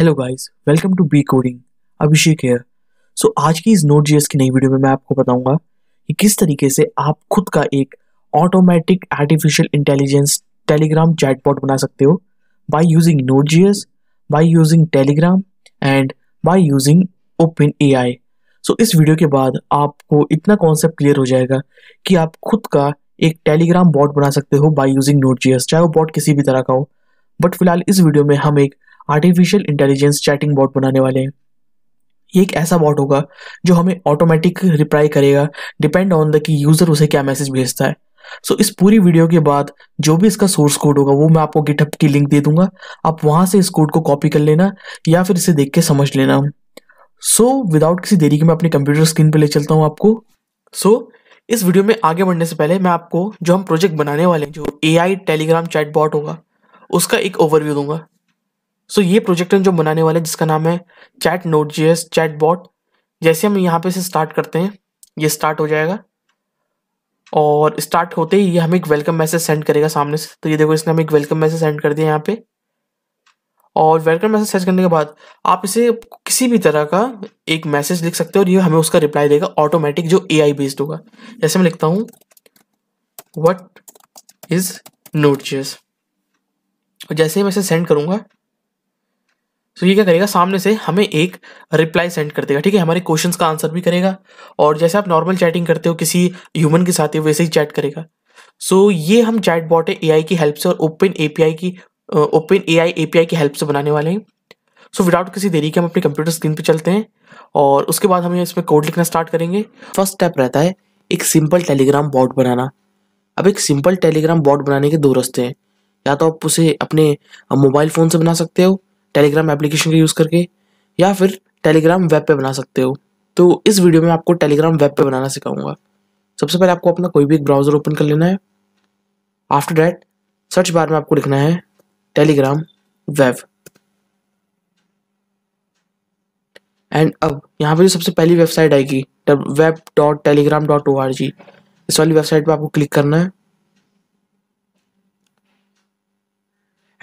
Hello guys welcome to B coding Abhishek here so आज की इस नोट जीएस की नई वीडियो में मैं आपको बताऊंगा कि किस तरीके से आप खुद का एक automatic artificial intelligence Telegram chatbot बना सकते हो by using Node JS by using Telegram and by using OpenAI so इस वीडियो के बाद आपको इतना कॉन्सेप्ट क्लियर हो जाएगा कि आप खुद का एक टेलीग्राम बॉट बना सकते हो बाय यूजिंग नोट जीएस चाहे वो बॉट किसी भी तरह का हो बट फिलहाल इस वीडियो में हम एक आर्टिफिशियल इंटेलिजेंस चैटिंग बॉट बनाने वाले हैं ये एक ऐसा बॉट होगा जो हमें ऑटोमेटिक रिप्लाई करेगा डिपेंड ऑन द कि यूज़र उसे क्या मैसेज भेजता है सो so, इस पूरी वीडियो के बाद जो भी इसका सोर्स कोड होगा वो मैं आपको गिटअप की लिंक दे दूंगा आप वहां से इस कोड को कॉपी कर लेना या फिर इसे देख के समझ लेना सो so, विदाउट किसी देरी के मैं अपने कंप्यूटर स्क्रीन पर ले चलता हूँ आपको सो so, इस वीडियो में आगे बढ़ने से पहले मैं आपको जो हम प्रोजेक्ट बनाने वाले हैं जो ए टेलीग्राम चैट बॉट होगा उसका एक ओवरव्यू दूंगा सो ये प्रोजेक्ट हम जो बनाने वाले जिसका नाम है चैट नोट जी एस चैट बॉट जैसे हम यहाँ पे से स्टार्ट करते हैं ये स्टार्ट हो जाएगा और स्टार्ट होते ही ये हमें एक वेलकम मैसेज सेंड करेगा सामने से तो ये देखो इसने हमें एक वेलकम मैसेज सेंड कर दिया यहाँ पे और वेलकम मैसेज सेंड करने के बाद आप इसे किसी भी तरह का एक मैसेज लिख सकते हो और ये हमें उसका रिप्लाई देगा ऑटोमेटिक जो ए आई बेस्ड होगा जैसे मैं लिखता हूँ वट इज नोट और जैसे ही मैसेज सेंड करूंगा सो ये क्या करेगा सामने से हमें एक रिप्लाई सेंड कर देगा ठीक है हमारे क्वेश्चंस का आंसर भी करेगा और जैसे आप नॉर्मल चैटिंग करते हो किसी ह्यूमन के साथ वैसे ही चैट करेगा सो so, ये हम चैट बॉट ए आई की हेल्प से और ओपन आई की ओपन ए आई आई की हेल्प से बनाने वाले हैं सो विदाउट किसी देरी के हम अपने कंप्यूटर स्क्रीन पर चलते हैं और उसके बाद हम इसमें कोड लिखना स्टार्ट करेंगे फर्स्ट स्टेप रहता है एक सिंपल टेलीग्राम बॉट बनाना अब एक सिंपल टेलीग्राम बॉट बनाने के दो रस्ते हैं या तो आप उसे अपने मोबाइल फ़ोन से बना सकते हो टेलीग्राम एप्लीकेशन का यूज़ करके या फिर टेलीग्राम वेब पे बना सकते हो तो इस वीडियो में आपको टेलीग्राम वेब पे बनाना सिखाऊंगा सबसे पहले आपको अपना कोई भी एक ब्राउज़र ओपन कर लेना है आफ्टर डैट सर्च बार में आपको लिखना है टेलीग्राम वेब एंड अब यहाँ पे जो सबसे पहली वेबसाइट आएगी web dot Telegram dot O R G इस वाली वेबसाइट पर आपको क्लिक करना है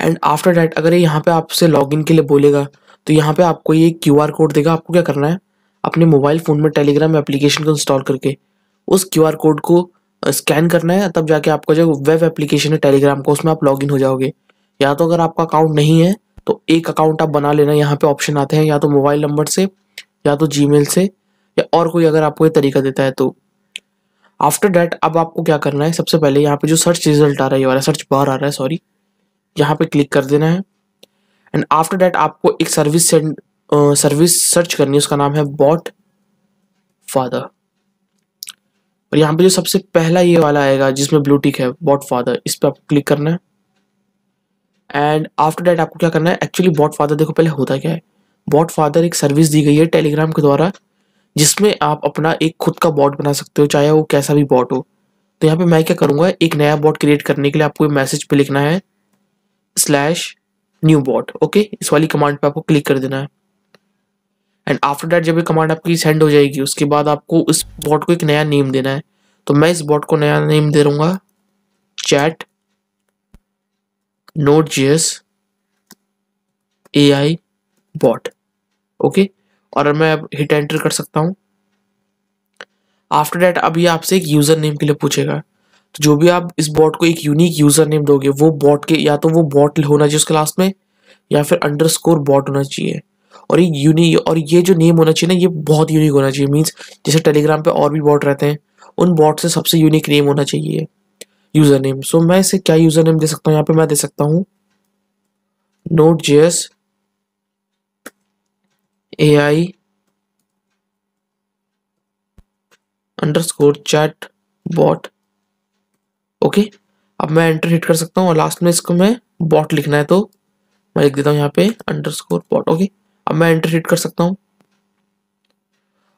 एंड आफ्टर डैट अगर ये यहाँ पे आपसे लॉगिन के लिए बोलेगा तो यहाँ पे आपको ये क्यू आर कोड देगा आपको क्या करना है अपने मोबाइल फ़ोन में टेलीग्राम एप्लीकेशन को इंस्टॉल करके उस क्यू आर कोड को स्कैन करना है तब जाके आपका जो वेब एप्लीकेशन है टेलीग्राम का उसमें आप लॉगिन हो जाओगे या तो अगर आपका अकाउंट नहीं है तो एक अकाउंट आप बना लेना यहाँ पे ऑप्शन आते हैं या तो मोबाइल नंबर से या तो जी से या और कोई अगर आपको ये तरीका देता है तो आफ्टर डैट अब आपको क्या करना है सबसे पहले यहाँ पे जो सर्च रिजल्ट आ रहा है ये वाला सर्च बार आ रहा है सॉरी यहाँ पे क्लिक कर देना है एंड आफ्टर डैट आपको एक सर्विस सेंड सर्विस सर्च करनी है उसका नाम है बॉट फादर और यहाँ पे जो सबसे पहला ये वाला आएगा जिसमें ब्लूटिक है बॉट फादर इस पर आपको क्लिक करना है एंड आफ्टर डैट आपको क्या करना है एक्चुअली बॉट फादर देखो पहले होता क्या है बॉट फादर एक सर्विस दी गई है टेलीग्राम के द्वारा जिसमें आप अपना एक खुद का बॉट बना सकते हो चाहे वो कैसा भी बॉट हो तो यहाँ पे मैं क्या करूँगा एक नया बॉट क्रिएट करने के लिए आपको मैसेज पे लिखना है स्लैश न्यू बॉट ओके इस वाली कमांड पे आपको क्लिक कर देना है एंड आफ्टर डैट जब ये कमांड आपकी सेंड हो जाएगी उसके बाद आपको इस बॉट को एक नया नेम देना है तो मैं इस बॉट को नया नेम दे दूंगा chat Node ji S A I bot okay और मैं अब हिट एंटर कर सकता हूँ आफ्टर डैट अब ये आपसे एक यूज़र नेम के लिए पूछेगा तो जो भी आप इस बॉट को एक यूनिक यूजर नेम दोगे वो बॉट के या तो वो बॉट होना चाहिए उसके लास्ट में या फिर अंडर स्कोर बॉट होना चाहिए और ये यूनिक और ये जो नेम होना चाहिए ना ये बहुत यूनिक होना चाहिए मीन्स जैसे टेलीग्राम पे और भी बॉट रहते हैं उन बॉट से सबसे यूनिक नेम होना चाहिए यूज़र नेम सो मैं इसे क्या यूज़र नेम दे सकता हूँ यहाँ पे मैं दे सकता हूँ Node J S A I underscore chatbot okay अब मैं एंटर हिट कर सकता हूँ और लास्ट में इसको मैं बॉट लिखना है तो मैं लिख देता हूँ यहाँ पे अंडर स्कोर बॉट ओके अब मैं एंटर हिट कर सकता हूँ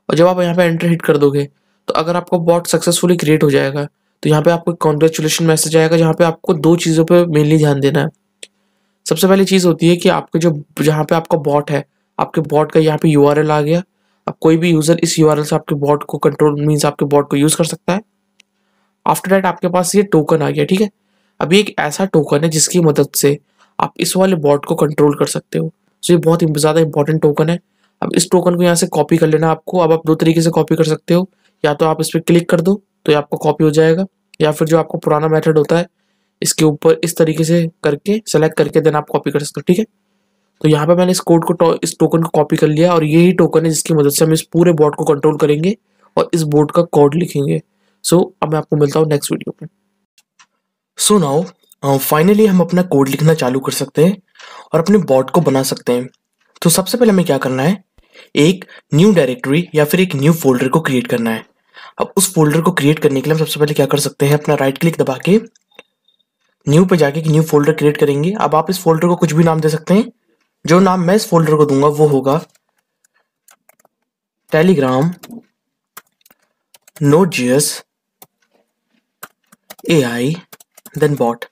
और जब आप यहाँ पे एंटर हिट कर दोगे तो अगर आपका बॉट सक्सेसफुली क्रिएट हो जाएगा तो यहाँ पे आपको कॉन्ग्रेचुलेशन मैसेज आएगा जहाँ पे आपको दो चीज़ों पे मेनली ध्यान देना है सबसे पहली चीज़ होती है कि आपके जो जहाँ पे आपका बॉट है आपके बॉट का यहाँ पे यू आ गया अब कोई भी यूज़र इस यू से आपके बॉट को कंट्रोल मीन्स आपके बॉट को यूज़ कर सकता है आफ्टर डैट आपके पास ये टोकन आ गया ठीक है अभी एक ऐसा टोकन है जिसकी मदद से आप इस वाले बॉट को कंट्रोल कर सकते हो सो ये बहुत ज़्यादा इंपॉर्टेंट टोकन है अब इस टोकन को यहाँ से कॉपी कर लेना आपको अब आप दो तरीके से कॉपी कर सकते हो या तो आप इस पर क्लिक कर दो तो ये आपको कॉपी हो जाएगा या फिर जो आपको पुराना मेथड होता है इसके ऊपर इस तरीके से करके सेलेक्ट करके देन आप कॉपी कर सकते हो ठीक है तो यहाँ पे मैंने इस कोड को तो, इस टोकन को कॉपी कर लिया और यही टोकन है जिसकी मदद से हम इस पूरे बोर्ड को कंट्रोल करेंगे और इस बोर्ड का कोड लिखेंगे सो so, अब मैं आपको मिलता हूँ नेक्स्ट वीडियो में सो नाउ फाइनली हम अपना कोड लिखना चालू कर सकते हैं और अपने बॉट को बना सकते हैं तो सबसे पहले हमें क्या करना है एक न्यू डायरेक्टरी या फिर एक न्यू फोल्डर को क्रिएट करना है अब उस फोल्डर को क्रिएट करने के लिए हम सबसे पहले क्या कर सकते हैं अपना राइट क्लिक दबा के न्यू पे जाके न्यू फोल्डर क्रिएट करेंगे अब आप इस फोल्डर को कुछ भी नाम दे सकते हैं जो नाम मैं इस फोल्डर को दूंगा वो होगा Telegram Node JS A I then bot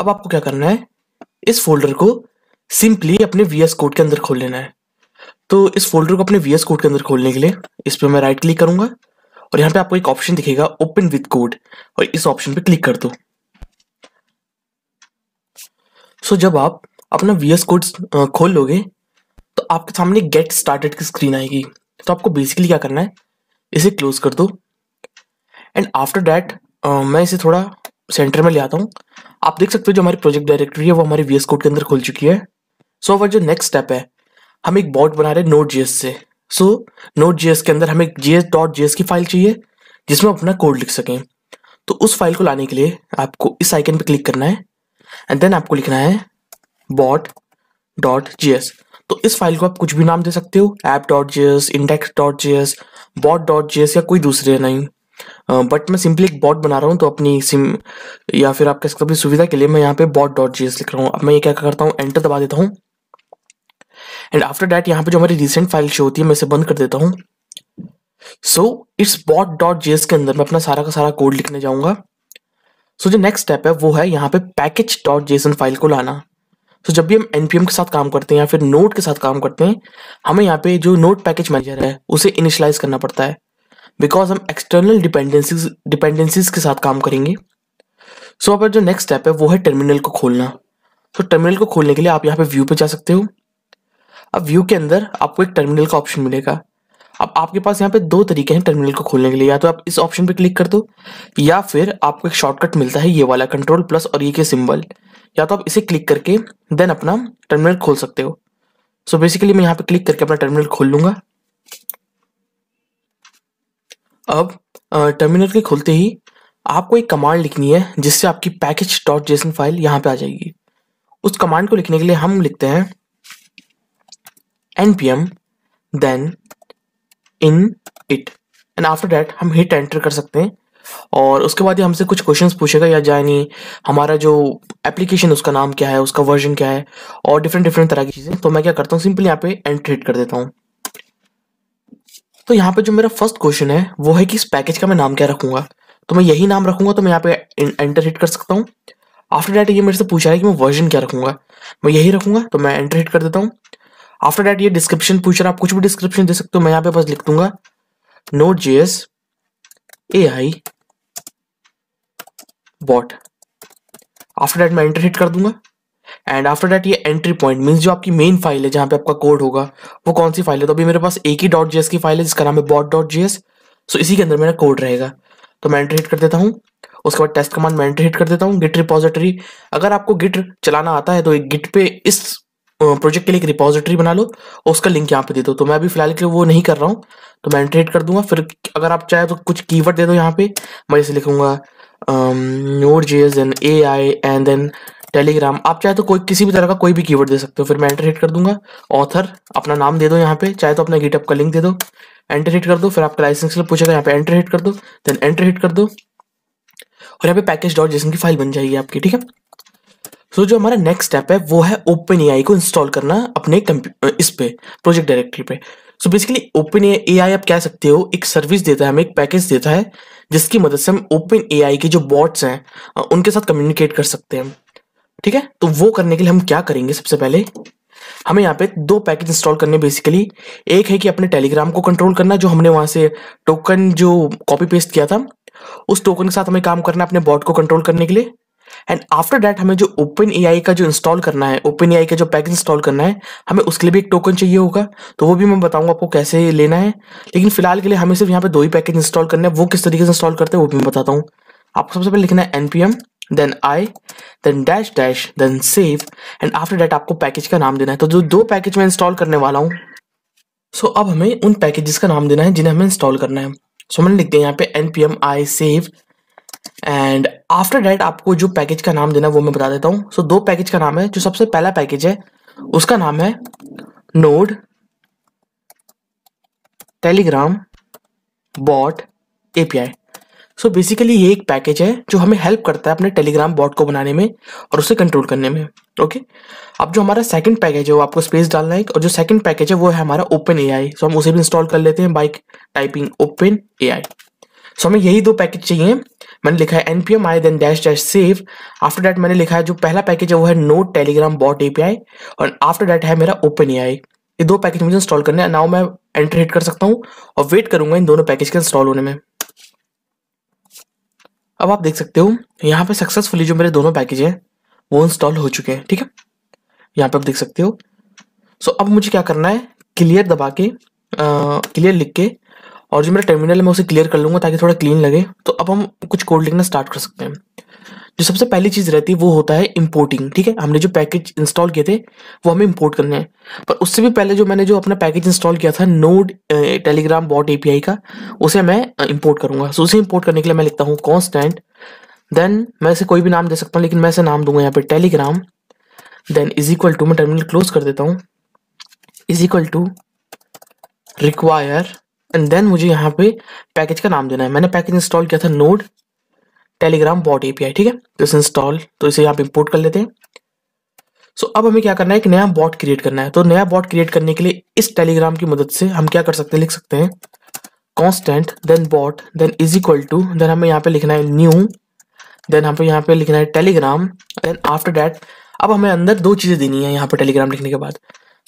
अब आपको क्या करना है इस फोल्डर को सिंपली अपने एस कोड के अंदर खोल लेना है तो इस फोल्डर को अपने एस कोड के अंदर खोलने के लिए इस पर मैं राइट क्लिक करूंगा और यहां पे आपको एक ऑप्शन दिखेगा ओपन विद कोड और इस ऑप्शन पे क्लिक कर दो सो जब आप अपना वी कोड खोल लोगे तो आपके सामने गेट स्टार्टेड की स्क्रीन आएगी तो आपको बेसिकली क्या करना है इसे क्लोज कर दो एंड आफ्टर डैट मैं इसे थोड़ा सेंटर में ले आता हूँ आप देख सकते हो जो हमारी प्रोजेक्ट डायरेक्टरी है वो हमारे वी कोड के अंदर खुल चुकी है सो so, हमारा जो नेक्स्ट स्टेप है हम एक बॉट बना रहे हैं नोट जी से सो नोट जी के अंदर हमें जी एस डॉट जी की फाइल चाहिए जिसमें अपना कोड लिख सकें तो उस फाइल को लाने के लिए आपको इस आइकन पर क्लिक करना है एंड देन आपको लिखना है बॉट डॉट जी एस तो इस फाइल को आप कुछ भी नाम दे सकते हो app dot J S index dot J S bot dot J S या कोई दूसरे नहीं बट मैं सिंपली एक बॉट बना रहा हूँ तो अपनी सिम या फिर आप कह सकते अपनी सुविधा के लिए मैं यहाँ पे बॉट डॉट जी लिख रहा हूँ अब मैं ये क्या करता हूँ एंटर दबा देता हूँ एंड आफ्टर डैट यहाँ पे जो हमारी रिसेंट फाइल शो होती है मैं इसे बंद कर देता हूँ so it's bot dot J के अंदर मैं अपना सारा का सारा कोड लिखने जाऊँगा सो so, जो नेक्स्ट स्टेप है वो है यहाँ पे पैकेज डॉट जेसन फाइल को लाना सो so, जब भी हम एनपीएम के साथ काम करते हैं या फिर नोट के साथ काम करते हैं हमें यहाँ पे जो नोट पैकेज मैनेजर है उसे इनिशलाइज करना पड़ता है बिकॉज हम एक्सटर्नल डिपेंडेंसीज डिपेंडेंसीज के साथ काम करेंगे सो so, आपका जो नेक्स्ट स्टेप है वो है टर्मिनल को खोलना सो so, टर्मिनल को खोलने के लिए आप यहाँ पे व्यू पे जा सकते हो अब व्यू के अंदर आपको एक टर्मिनल का ऑप्शन मिलेगा अब आपके पास यहाँ पे दो तरीके हैं टर्मिनल को खोलने के लिए या तो आप इस ऑप्शन पे क्लिक कर दो या फिर आपको एक शॉर्टकट मिलता है ये वाला कंट्रोल प्लस और ये के सिंबल या तो आप इसे क्लिक करके देन अपना टर्मिनल खोल सकते हो सो so बेसिकली मैं यहाँ पे क्लिक करके अपना टर्मिनल खोल लूंगा अब टर्मिनल के खुलते ही आपको एक कमांड लिखनी है जिससे आपकी पैकेज डॉट जेसन फाइल यहाँ पे आ जाएगी उस कमांड को लिखने के लिए हम लिखते हैं N P M then init and after that हम हिट एंटर कर सकते हैं और उसके बाद ही हमसे कुछ क्वेश्चंस पूछेगा या नहीं हमारा जो एप्लीकेशन उसका नाम क्या है उसका वर्जन क्या है और डिफरेंट डिफरेंट तरह की चीज़ें तो मैं क्या करता हूँ सिंपली यहाँ पे एंटर हिट कर देता हूँ तो यहाँ पे जो मेरा फर्स्ट क्वेश्चन है वो है कि इस पैकेज का मैं नाम क्या रखूंगा तो मैं यही नाम रखूंगा तो मैं यहाँ पे एंटर हिट कर सकता हूँ आफ्टर डैट ये मेरे से पूछा है कि मैं वर्जन क्या रखूंगा मैं यही रखूंगा तो मैं एंटर हिट कर देता हूँ आफ्टर डैट ये डिस्क्रिप्शन पूछ रहा है आप कुछ भी डिस्क्रिप्शन दे सकते हो मैं यहाँ पे बस लिख दूंगा Node J S A I bot after that मैं एंटर हिट कर दूंगा एंड आफ्टर डैट ये एंट्री पॉइंट मीन्स जो आपकी मेन फाइल है जहाँ पे आपका कोड होगा वो कौन सी फाइल है तो अभी मेरे पास एक ही डॉट जी की फाइल है जिसका नाम है बॉट डॉट जी सो इसी के अंदर मेरा कोड रहेगा तो मैं एंट्री हिट कर देता हूँ उसके बाद टेस्ट कमांड मैं एंट्री हिट कर देता हूँ गिट रिपोजिटरी अगर आपको गिट चलाना आता है तो एक गिट पे इस प्रोजेक्ट के लिए एक रिपोजिटरी बना लो और उसका लिंक यहाँ पे दे दो तो मैं अभी फिलहाल के लिए वो नहीं कर रहा हूँ तो मैं एंट्री हिट कर दूंगा फिर अगर आप चाहे तो कुछ कीवर्ड दे दो यहाँ पे मैं जैसे लिखूंगा Node ji S N A I and then Telegram आप चाहे तो कोई किसी भी तरह का कोई भी कीवर्ड दे सकते हो फिर मैं एंटर हिट कर दूंगा ऑथर अपना नाम दे दो यहाँ पे चाहे तो अपना गिटअप का लिंक दे दो एंटर हिट कर दो फिर आपका लाइसेंस पूछेगा यहाँ पे एंटर हिट कर दो देन एंटर हिट कर दो और यहाँ पे पैकेज डॉट जैसन की फाइल बन जाएगी आपकी ठीक है सो so, जो हमारा नेक्स्ट स्टेप है वो है ओपन ए को इंस्टॉल करना अपने इस पे प्रोजेक्ट डायरेक्टरी पे सो बेसिकली ओपन ए आप कह सकते हो एक सर्विस देता है हमें एक पैकेज देता है जिसकी मदद से हम ओपन ए के जो बॉट्स हैं उनके साथ कम्युनिकेट कर सकते हैं ठीक है तो वो करने के लिए हम क्या करेंगे सबसे पहले हमें यहाँ पे दो पैकेज इंस्टॉल करने बेसिकली एक है कि अपने टेलीग्राम को कंट्रोल करना जो हमने वहां से टोकन जो कॉपी पेस्ट किया था उस टोकन के साथ हमें काम करना अपने बॉट को कंट्रोल करने के लिए एंड आफ्टर डैट हमें जो ओपन ए का जो इंस्टॉल करना है ओपन ए का जो पैकेज इंस्टॉल करना है हमें उसके लिए भी एक टोकन चाहिए होगा तो वो भी मैं बताऊंगा आपको कैसे लेना है लेकिन फिलहाल के लिए हमें सिर्फ यहाँ पे दो ही पैकेज इंस्टॉल करना है वो किस तरीके से इंस्टॉल करते हैं वो भी मैं बताता हूँ आपको सबसे पहले लिखना है NPM then I then dash dash then save and after that आपको पैकेज का नाम देना है तो जो दो पैकेज मैं इंस्टॉल करने वाला हूँ सो so, अब हमें उन पैकेजेस का नाम देना है जिन्हें हमें इंस्टॉल करना है सो so, मैंने लिख दिया यहाँ पे N P M I save and after that आपको जो पैकेज का नाम देना है वो मैं बता देता हूँ सो so, दो पैकेज का नाम है जो सबसे पहला पैकेज है उसका नाम है Node Telegram bot API so so basically ये एक पैकेज है जो हमें हेल्प करता है अपने टेलीग्राम बॉट को बनाने में और उसे कंट्रोल करने में ओके अब जो हमारा सेकंड पैकेज है वो आपको स्पेस डालना है और जो सेकंड पैकेज है वो है हमारा ओपन ए सो हम उसे भी इंस्टॉल कर लेते हैं by typing open A so हमें यही दो पैकेज चाहिए मैंने लिखा है NPM I then dash dash save after that मैंने लिखा है जो पहला पैकेज है वो है नोट टेलीग्राम बॉट आई और आफ्टर डैट है मेरा ओपन ए ये दो पैकेज मुझे इंस्टॉल करने हैं नाउ मैं एंटर हिट कर सकता हूँ और वेट करूंगा इन दोनों पैकेज के इंस्टॉल होने में अब आप देख सकते हो यहाँ पे सक्सेसफुली जो मेरे दोनों पैकेज हैं वो इंस्टॉल हो चुके हैं ठीक है यहाँ पे आप देख सकते हो सो so, अब मुझे क्या करना है क्लियर दबा के क्लियर लिख के और जो मेरा टर्मिनल है मैं उसे क्लियर कर लूँगा ताकि थोड़ा क्लीन लगे तो अब हम कुछ कोड लिखना स्टार्ट कर सकते हैं जो सबसे पहली चीज रहती है वो होता है इम्पोर्टिंग ठीक है हमने जो पैकेज इंस्टॉल किए थे वो हमें इंपोर्ट करने हैं पर उससे भी पहले जो मैंने जो अपना पैकेज इंस्टॉल किया था नोड टेलीग्राम बॉट एपीआई का उसे मैं इंपोर्ट करूंगा सो उसे इंपोर्ट करने के लिए मैं लिखता हूँ कॉन्स्टेंट देन मैं इसे कोई भी नाम दे सकता हूँ लेकिन मैं इसे नाम दूंगा यहाँ पे Telegram then is equal to मैं टर्मिनल क्लोज कर देता हूँ is equal to require and then मुझे यहाँ पे पैकेज का नाम देना है मैंने पैकेज इंस्टॉल किया था नोड टेलीग्राम बॉट एपीआई ठीक है तो इसे इंस्टॉल तो इसे आप इंपोर्ट कर लेते हैं सो अब हमें क्या करना है एक नया बॉट क्रिएट करना है तो नया बॉट क्रिएट करने के लिए इस टेलीग्राम की मदद से हम क्या कर सकते हैं लिख सकते हैं constant then bot then is equal to then हमें यहाँ पे लिखना है न्यू देन हमें यहाँ पे लिखना है टेलीग्राम देन आफ्टर डैट अब हमें अंदर दो चीज़ें देनी है यहाँ पे टेलीग्राम लिखने के बाद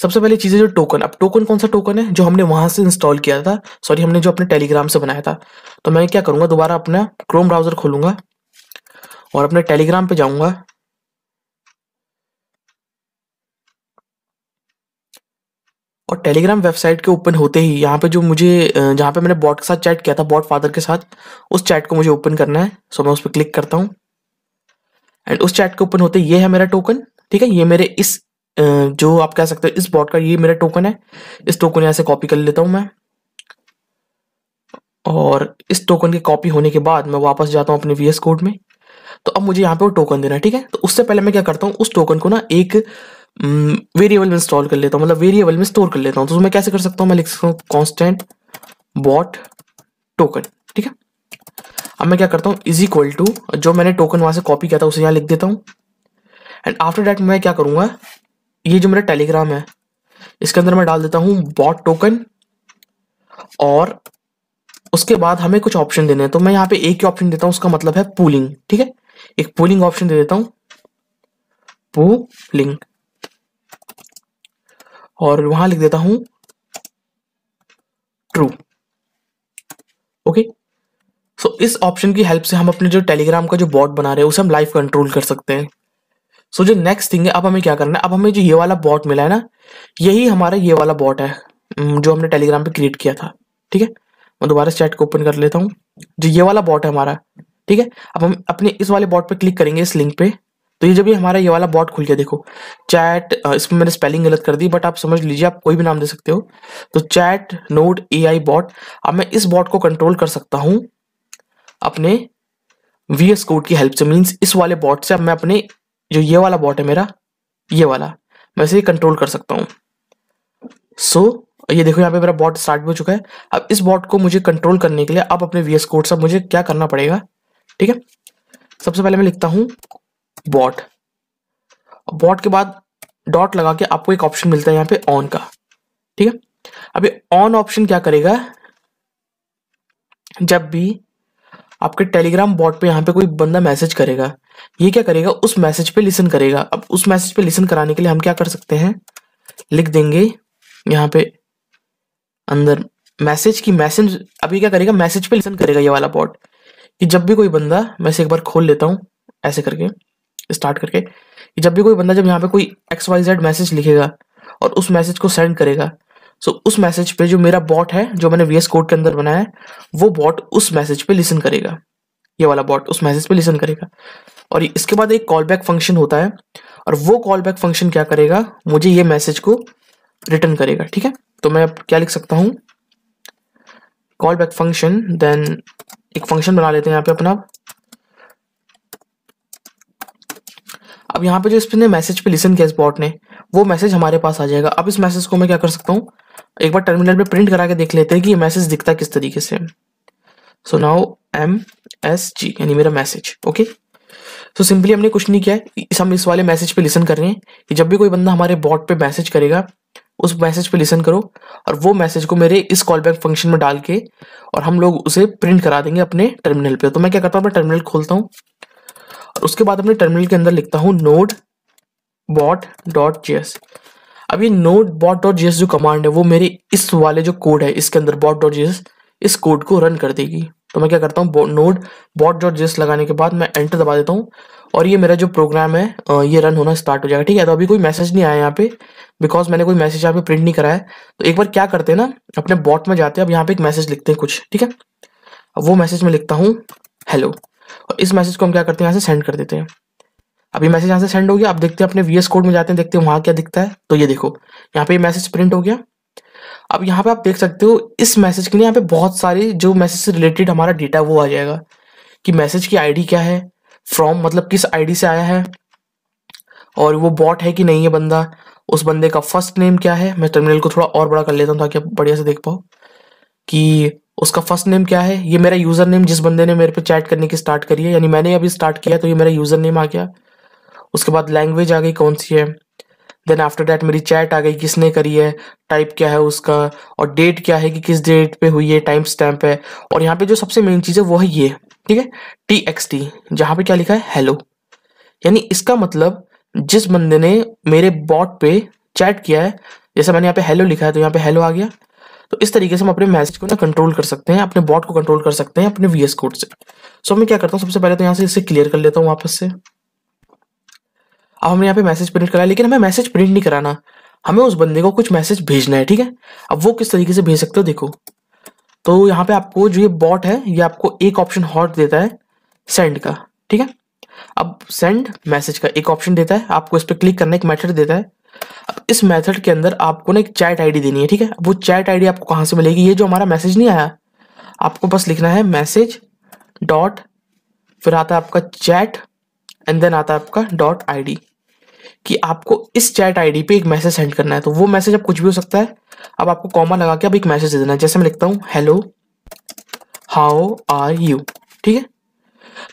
सबसे पहले चीज़ है जो टोकन अब टोकन कौन सा टोकन है जो हमने वहाँ से इंस्टॉल किया था सॉरी हमने जो अपने टेलीग्राम से बनाया था तो मैं क्या करूँगा दोबारा अपना क्रोम ब्राउज़र खोलूँगा और अपने टेलीग्राम पे जाऊँगा और टेलीग्राम वेबसाइट के ओपन होते ही यहाँ पे जो मुझे जहाँ पे मैंने बॉट के साथ चैट किया था बॉट फादर के साथ उस चैट को मुझे ओपन करना है सो मैं उस पर क्लिक करता हूँ एंड उस चैट के ओपन होते ये है मेरा टोकन ठीक है ये मेरे इस जो आप कह सकते हो इस बॉट का ये मेरा टोकन है इस टोकन यहाँ से कॉपी कर लेता हूँ मैं और इस टोकन के कॉपी होने के बाद मैं वापस जाता हूँ अपने वी कोड में तो अब मुझे यहाँ पे वो टोकन देना है ठीक है तो उससे पहले मैं क्या करता हूँ उस टोकन को ना एक वेरिएबल में इंस्टॉल कर लेता हूँ मतलब वेरिएबल में स्टोर कर लेता हूँ तो मैं कैसे कर सकता हूँ मैं लिख सकता हूँ कॉन्स्टेंट बॉट टोकन ठीक है अब मैं क्या करता हूँ इज इक्वल टू जो मैंने टोकन वहाँ से कॉपी किया था उसे यहाँ लिख देता हूँ एंड आफ्टर डैट मैं क्या करूँगा ये जो मेरा टेलीग्राम है इसके अंदर मैं डाल देता हूँ बॉट टोकन और उसके बाद हमें कुछ ऑप्शन देने हैं तो मैं यहाँ पे एक ही ऑप्शन देता हूँ उसका मतलब है पूलिंग ठीक है एक पूलिंग ऑप्शन दे देता हूँ पूलिंग और वहां लिख देता हूं ट्रू ओके सो इस ऑप्शन की हेल्प से हम अपने जो टेलीग्राम का जो बॉट बना रहे हैं उसे हम लाइव कंट्रोल कर सकते हैं सो जो नेक्स्ट थिंग है अब हमें क्या करना है अब हमें जो ये वाला बॉट मिला है ना यही हमारा ये वाला बॉट है जो हमने टेलीग्राम पे क्रिएट किया था ठीक है मैं दोबारा चैट को ओपन कर लेता हूँ जो ये वाला बॉट है हमारा ठीक है अब हम अपने इस वाले बॉट पे क्लिक करेंगे इस लिंक पे तो ये जब ये हमारा ये वाला बॉट खुल गया देखो चैट इसमें मैंने स्पेलिंग गलत कर दी बट आप समझ लीजिए आप कोई भी नाम दे सकते हो तो chat Node A I bot अब मैं इस बॉट को कंट्रोल कर सकता हूँ अपने वी एस कोड की हेल्प से मीन्स इस वाले बॉट से अब मैं अपने जो ये वाला बॉट है मेरा ये वाला मैं इसे कंट्रोल कर सकता हूँ सो so, ये देखो यहाँ पे मेरा बॉट स्टार्ट हो चुका है अब इस बॉट को मुझे कंट्रोल करने के लिए अब अपने वी एस कोड सब मुझे क्या करना पड़ेगा ठीक है सबसे पहले मैं लिखता हूँ बॉट बॉट के बाद डॉट लगा के आपको एक ऑप्शन मिलता है यहाँ पे ऑन का ठीक है अभी ऑन ऑप्शन क्या करेगा जब भी आपके टेलीग्राम बॉट पे यहाँ पे कोई बंदा मैसेज करेगा ये क्या करेगा उस मैसेज पे लिसन करेगा अब उस मैसेज पे लिसन कराने के लिए हम क्या कर सकते हैं लिख देंगे यहाँ पे अंदर मैसेज की मैसेज अभी क्या करेगा मैसेज पे लिसन करेगा ये वाला बॉट कि जब भी कोई बंदा मैं एक बार खोल लेता हूँ ऐसे करके स्टार्ट करके कि जब भी कोई बंदा जब यहाँ पे कोई एक्स वाई जेड मैसेज लिखेगा और उस मैसेज को सेंड करेगा सो so, उस मैसेज पे जो मेरा बॉट है जो मैंने वीएस कोड के अंदर बनाया है वो बॉट उस मैसेज पे लिसन करेगा ये वाला बॉट उस मैसेज पे लिसन करेगा और इसके बाद एक कॉल बैक फंक्शन होता है और वो कॉल बैक फंक्शन क्या करेगा मुझे ये मैसेज को रिटर्न करेगा ठीक है तो मैं क्या लिख सकता हूँ कॉल बैक फंक्शन देन एक फंक्शन बना लेते हैं यहाँ पे अपना अब यहाँ पे जो इसने मैसेज पे लिसन किया इस बॉट ने वो मैसेज हमारे पास आ जाएगा अब इस मैसेज को मैं क्या कर सकता हूँ एक बार टर्मिनल पे प्रिंट करा के देख लेते हैं कि ये मैसेज दिखता किस तरीके से so now M S G यानी मेरा मैसेज ओके सो सिंपली हमने कुछ नहीं किया है हम इस वाले मैसेज पे लिसन कर रहे हैं कि जब भी कोई बंदा हमारे बॉट पे मैसेज करेगा उस मैसेज पे लिसन करो और वो मैसेज को मेरे इस कॉल बैक फंक्शन में डाल के और हम लोग उसे प्रिंट करा देंगे अपने टर्मिनल पे तो मैं क्या करता हूँ अपना टर्मिनल खोलता हूँ और उसके बाद अपने टर्मिनल के अंदर लिखता हूँ नोड बॉट डॉट जी अब ये नोट बॉट डॉट जी जो कमांड है वो मेरे इस वाले जो कोड है इसके अंदर बॉट डॉट जी इस कोड को रन कर देगी तो मैं क्या करता हूँ नोट बॉट डॉट जी लगाने के बाद मैं एंटर दबा देता हूँ और ये मेरा जो प्रोग्राम है ये रन होना स्टार्ट हो जाएगा ठीक है तो अभी कोई मैसेज नहीं आया यहाँ पे बिकॉज मैंने कोई मैसेज यहाँ पे प्रिंट नहीं कराया तो एक बार क्या करते हैं ना अपने बॉट में जाते हैं अब यहाँ पे एक मैसेज लिखते हैं कुछ ठीक है वो मैसेज में लिखता हूँ हेलो और इस मैसेज को हम क्या करते हैं यहाँ से सेंड कर देते हैं अभी मैसेज यहाँ से सेंड हो गया आप देखते हैं अपने वी कोड में जाते हैं देखते हैं वहाँ क्या दिखता है तो ये देखो यहाँ पे मैसेज प्रिंट हो गया अब यहाँ पे आप देख सकते हो इस मैसेज के लिए यहाँ पे बहुत सारे जो मैसेज से रिलेटेड हमारा डेटा वो आ जाएगा कि मैसेज की आईडी क्या है फ्रॉम मतलब किस आईडी से आया है और वो बॉट है कि नहीं है बंदा उस बंदे का फर्स्ट नेम क्या है मैं टर्मिनल को थोड़ा और बड़ा कर लेता हूँ ताकि आप बढ़िया से देख पाओ कि उसका फर्स्ट नेम क्या है ये मेरा यूज़र नेम जिस बंदे ने मेरे पे चैट करने की स्टार्ट करी है यानी मैंने अभी स्टार्ट किया तो ये मेरा यूज़र नेम आ गया उसके बाद लैंग्वेज आ गई कौन सी है देन आफ्टर डैट मेरी चैट आ गई किसने करी है टाइप क्या है उसका और डेट क्या है कि किस डेट पे हुई है टाइम स्टैम्प है और यहाँ पे जो सबसे मेन चीज़ है वो है ये ठीक है टी एक्स टी जहाँ पे क्या लिखा है हेलो यानी इसका मतलब जिस बंदे ने मेरे बॉट पे चैट किया है जैसे मैंने यहाँ पे हेलो लिखा है तो यहाँ पे हेलो आ गया तो इस तरीके से हम अपने मैसेज को ना कंट्रोल कर सकते हैं अपने बॉट को कंट्रोल कर सकते हैं अपने एस कोड से सो so, मैं क्या करता हूँ सबसे पहले तो यहाँ से इसे क्लियर कर लेता हूँ वापस से अब हमने यहाँ पे मैसेज प्रिंट कराया लेकिन हमें मैसेज प्रिंट नहीं कराना हमें उस बंदे को कुछ मैसेज भेजना है ठीक है अब वो किस तरीके से भेज सकते हो देखो तो यहाँ पे आपको जो ये बॉट है ये आपको एक ऑप्शन हॉट देता है सेंड का ठीक है अब सेंड मैसेज का एक ऑप्शन देता है आपको इस पर क्लिक करने एक मैथड देता है अब इस मैथड के अंदर आपको ना एक चैट आई देनी है ठीक है वो चैट आई आपको कहाँ से मिलेगी ये जो हमारा मैसेज नहीं आया आपको बस लिखना है मैसेज डॉट फिर आता है आपका चैट एंड देन आता है आपका डॉट आई कि आपको इस चैट आईडी पे एक मैसेज सेंड करना है तो वो मैसेज अब कुछ भी हो सकता है अब आपको कॉमा लगा के अब एक मैसेज दे देना है जैसे मैं लिखता हूँ हेलो हाउ आर यू ठीक है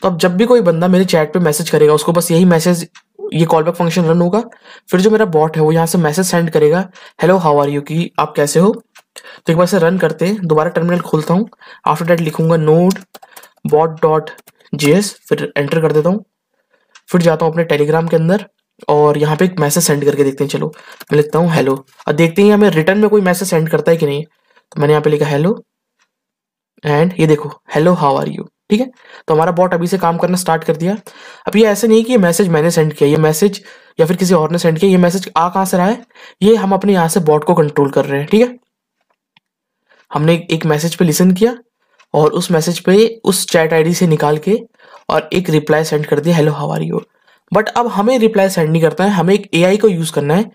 तो अब जब भी कोई बंदा मेरे चैट पे मैसेज करेगा उसको बस यही मैसेज ये कॉल बैक फंक्शन रन होगा फिर जो मेरा बॉट है वो यहाँ से मैसेज सेंड करेगा हेलो हाउ आर यू कि आप कैसे हो तो एक बार से रन करते हैं दोबारा टर्मिनल खोलता हूँ आफ्टर डैट लिखूंगा नोट बॉट डॉट जी फिर एंटर कर देता हूँ फिर जाता हूँ अपने टेलीग्राम के अंदर और यहाँ पे एक मैसेज सेंड करके देखते हैं चलो मैं लिखता हूँ हेलो और देखते हैं हमें रिटर्न में कोई मैसेज सेंड करता है कि नहीं तो मैंने यहाँ पे लिखा हेलो एंड ये देखो हेलो हाउ आर यू ठीक है तो हमारा बॉट अभी से काम करना स्टार्ट कर दिया अब ये ऐसे नहीं कि ये मैसेज मैंने सेंड किया ये मैसेज या फिर किसी और ने सेंड किया ये मैसेज आ कहाँ से रहा है ये हम अपने यहाँ से बॉट को कंट्रोल कर रहे हैं ठीक है हमने एक मैसेज पे लिसन किया और उस मैसेज पे उस चैट आईडी से निकाल के और एक रिप्लाई सेंड कर दिया हेलो हवार यू बट अब हमें रिप्लाई सेंड नहीं करना है हमें एक ए को यूज़ करना है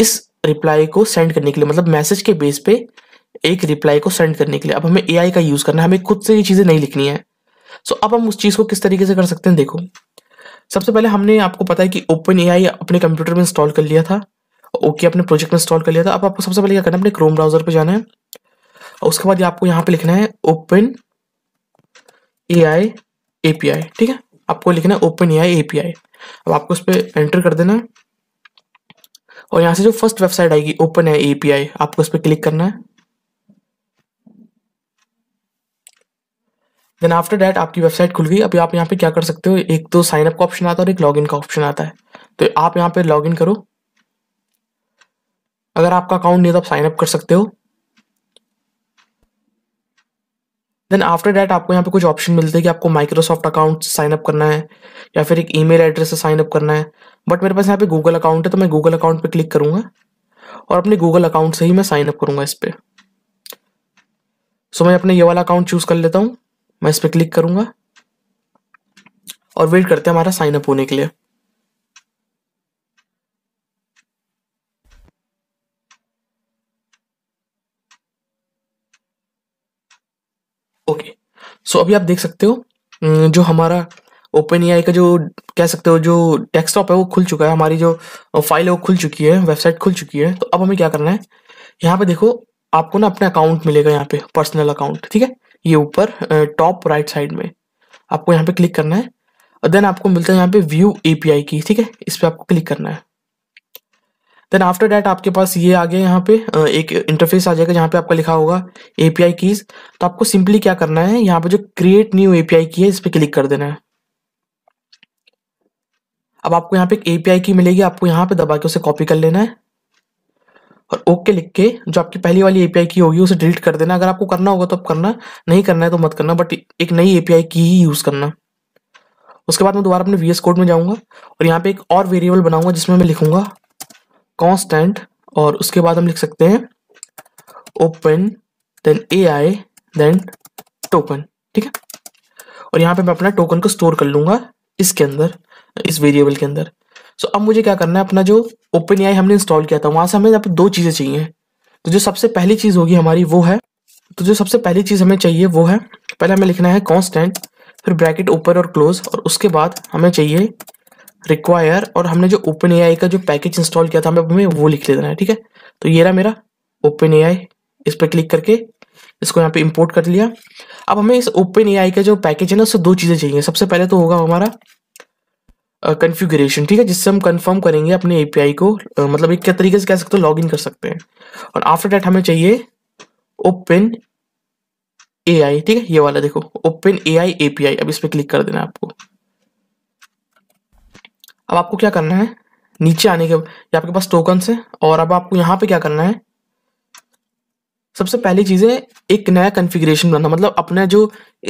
इस रिप्लाई को सेंड करने के लिए मतलब मैसेज के बेस पे एक रिप्लाई को सेंड करने के लिए अब हमें ए का यूज़ करना है हमें खुद से ये चीज़ें नहीं लिखनी है सो अब हम उस चीज़ को किस तरीके से कर सकते हैं देखो सबसे पहले हमने आपको पता है कि ओपन ए अपने कंप्यूटर में इंस्टॉल कर लिया था ओके अपने प्रोजेक्ट में इंस्टॉल कर लिया था अब आपको सबसे पहले क्या करना है अपने क्रोम ब्राउजर पर जाना है और उसके बाद आपको यहाँ पे लिखना है ओपन ए आई एपीआई ठीक है आपको लिखना है ओपन ए एपीआई अब आपको उस पर एंटर कर देना है और यहाँ से जो फर्स्ट वेबसाइट आएगी ओपन है एपीआई आपको उस पर क्लिक करना है देन आफ्टर डैट आपकी वेबसाइट खुल गई अभी आप यहाँ पे क्या कर सकते हो एक तो साइन अप का ऑप्शन आता है और एक लॉगिन का ऑप्शन आता है तो आप यहाँ पे लॉगिन करो अगर आपका अकाउंट नहीं है तो आप साइन अप कर सकते हो देन आफ्टर डैट आपको यहाँ पे कुछ ऑप्शन मिलते हैं कि आपको माइक्रोसॉफ्ट अकाउंट साइन अप करना है या फिर एक ईमेल एड्रेस से साइन अप करना है बट मेरे पास यहाँ पे गूगल अकाउंट है तो मैं गूगल अकाउंट पे क्लिक करूंगा और अपने गूगल अकाउंट से ही मैं साइन अप करूंगा इस पर सो so, मैं अपने ये वाला अकाउंट चूज कर लेता हूँ मैं इस पर क्लिक करूंगा और वेट करते हैं हमारा साइन अप होने के लिए सो अभी आप देख सकते हो जो हमारा ओपन ए का जो कह सकते हो जो डेस्कटॉप है वो खुल चुका है हमारी जो फाइल है वो खुल चुकी है वेबसाइट खुल चुकी है तो अब हमें क्या करना है यहाँ पे देखो आपको ना अपना अकाउंट मिलेगा यहाँ पे पर्सनल अकाउंट ठीक है ये ऊपर टॉप राइट साइड में आपको यहाँ पे क्लिक करना है और देन आपको मिलता है यहाँ पे व्यू एपीआई की ठीक है इस पर आपको क्लिक करना है देन आफ्टर डैट आपके पास ये आ गया यहाँ पे एक इंटरफेस आ जाएगा जहाँ पे आपका लिखा होगा एपीआई कीज तो आपको सिंपली क्या करना है यहाँ पे जो क्रिएट न्यू एपीआई की है इस पर क्लिक कर देना है अब आपको यहाँ पे एक एपीआई की मिलेगी आपको यहाँ पे दबा के उसे कॉपी कर लेना है और ओके लिख के जो आपकी पहली वाली एपीआई की होगी उसे डिलीट कर देना अगर आपको करना होगा तो आप करना नहीं करना है तो मत करना बट एक नई एपीआई की ही यूज करना उसके बाद मैं दोबारा अपने वीएस कोड में जाऊंगा और यहाँ पे एक और वेरिएबल बनाऊंगा जिसमें मैं लिखूंगा कॉन्स्टेंट और उसके बाद हम लिख सकते हैं open then A I then token ठीक है और यहाँ पे मैं अपना टोकन को स्टोर कर लूंगा इसके अंदर इस वेरिएबल के अंदर सो अब मुझे क्या करना है अपना जो ओपन आई हमने इंस्टॉल किया था वहां से हमें दो चीज़ें चाहिए तो जो सबसे पहली चीज़ होगी हमारी वो है तो जो सबसे पहली चीज़ हमें चाहिए वो है पहले हमें लिखना है कॉन्स्टेंट फिर ब्रैकेट ओपन और क्लोज और उसके बाद हमें चाहिए रिक्वायर और हमने जो ओपन ए का जो पैकेज इंस्टॉल किया था हमें वो लिख लेना है ठीक है तो ये रहा मेरा ओपन ए इस पर क्लिक करके इसको यहाँ पे इंपोर्ट कर लिया अब हमें इस ओपन ए का जो पैकेज है ना उससे दो चीज़ें चाहिए सबसे पहले तो होगा हमारा कन्फ्यूगरेशन ठीक है जिससे हम कंफर्म करेंगे अपने एपीआई को आ, मतलब एक क्या तरीके से कह सकते हो लॉग इन कर सकते हैं और आफ्टर डैट हमें चाहिए ओपन ए आई ठीक है ये वाला देखो open A I A P आई अब इस पर क्लिक कर देना आपको अब आपको क्या करना है नीचे आने के ये आपके पास टोकन्स हैं और अब आपको यहाँ पे क्या करना है सबसे पहली चीज़ है एक नया कन्फिग्रेशन बनाना मतलब अपने जो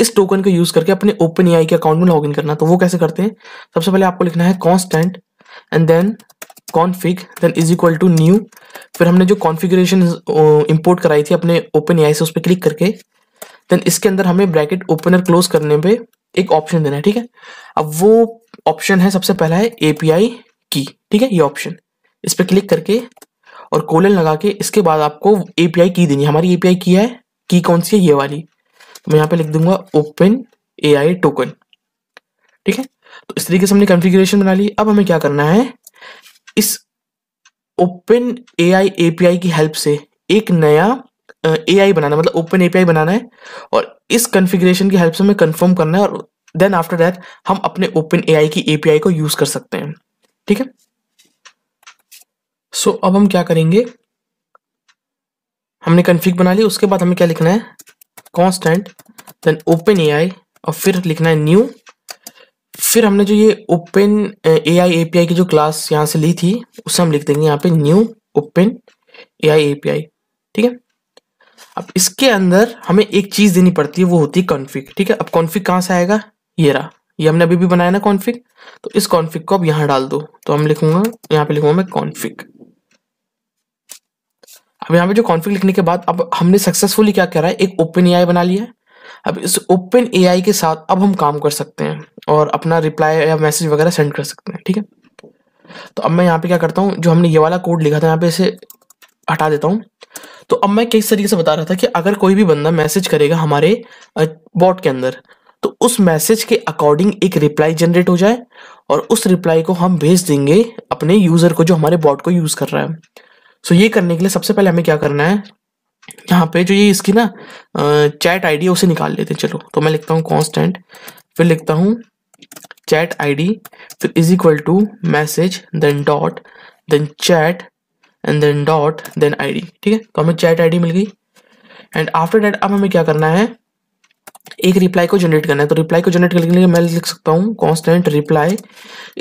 इस टोकन को यूज़ करके अपने ओपन ए के अकाउंट में लॉग इन करना तो वो कैसे करते हैं सबसे पहले आपको लिखना है constant and then config then is equal to new फिर हमने जो कॉन्फिग्रेशन इंपोर्ट कराई थी अपने ओपन ए से उस पर क्लिक करके देन इसके अंदर हमें ब्रैकेट ओपन और क्लोज करने पर एक ऑप्शन देना है ठीक है अब वो ऑप्शन है सबसे पहला है एपीआई की ठीक है ये ऑप्शन इस पर क्लिक करके और कोलन लगा के इसके बाद आपको एपीआई की देनी है हमारी एपीआई की है की कौन सी है ये वाली तो मैं यहाँ पे लिख दूंगा ओपन ए टोकन ठीक है तो इस तरीके से हमने कॉन्फ़िगरेशन बना ली अब हमें क्या करना है इस ओपन ए आई की हेल्प से एक नया ए बनाना मतलब ओपन ए बनाना है और इस कन्फिग्रेशन की हेल्प से हमें कंफर्म करना है और देन आफ्टर दैट हम अपने ओपन ए की एपीआई को यूज कर सकते हैं ठीक है सो so, अब हम क्या करेंगे हमने कन्फिग बना ली उसके बाद हमें क्या लिखना है कॉन्स्टेंट देन ओपन ए और फिर लिखना है न्यू फिर हमने जो ये open A I A P आई की जो क्लास यहाँ से ली थी उसे हम लिख देंगे यहाँ पे new open A I A P I ठीक है अब इसके अंदर हमें एक चीज देनी पड़ती है वो होती है कॉन्फ़िग ठीक है अब कॉन्फ़िग कहाँ से आएगा ये रहा ये हमने अभी भी बनाया ना कॉन्फ़िग तो इस कॉन्फ़िग को अब यहाँ डाल दो तो हम लिखूंगा यहाँ पे लिखूंगा मैं कॉन्फ़िग अब यहाँ पे जो कॉन्फ़िग लिखने के बाद अब हमने सक्सेसफुली क्या करा है एक ओपन ए बना लिया है अब इस ओपन ए के साथ अब हम काम कर सकते हैं और अपना रिप्लाई या मैसेज वगैरह सेंड कर सकते हैं ठीक है तो अब मैं यहाँ पे क्या करता हूँ जो हमने ये वाला कोड लिखा था यहाँ पे इसे हटा देता हूँ तो अब मैं किस तरीके से बता रहा था कि अगर कोई भी बंदा मैसेज करेगा हमारे बॉट के अंदर तो उस मैसेज के अकॉर्डिंग एक रिप्लाई जनरेट हो जाए और उस रिप्लाई को हम भेज देंगे अपने यूज़र को जो हमारे बॉट को यूज़ कर रहा है सो so, ये करने के लिए सबसे पहले हमें क्या करना है यहाँ पे जो ये इसकी ना चैट आईडी उसे निकाल लेते हैं चलो तो मैं लिखता हूँ कॉन्स्टेंट फिर लिखता हूँ चैट आईडी फिर is equal to message then dot then chat and then dot then ID ठीक है तो हमें चैट आईडी मिल गई एंड आफ्टर डैट अब हमें क्या करना है एक रिप्लाई को जनरेट करना है तो रिप्लाई को जनरेट करने के लिए मैं लिख सकता हूँ कॉन्स्टेंट रिप्लाई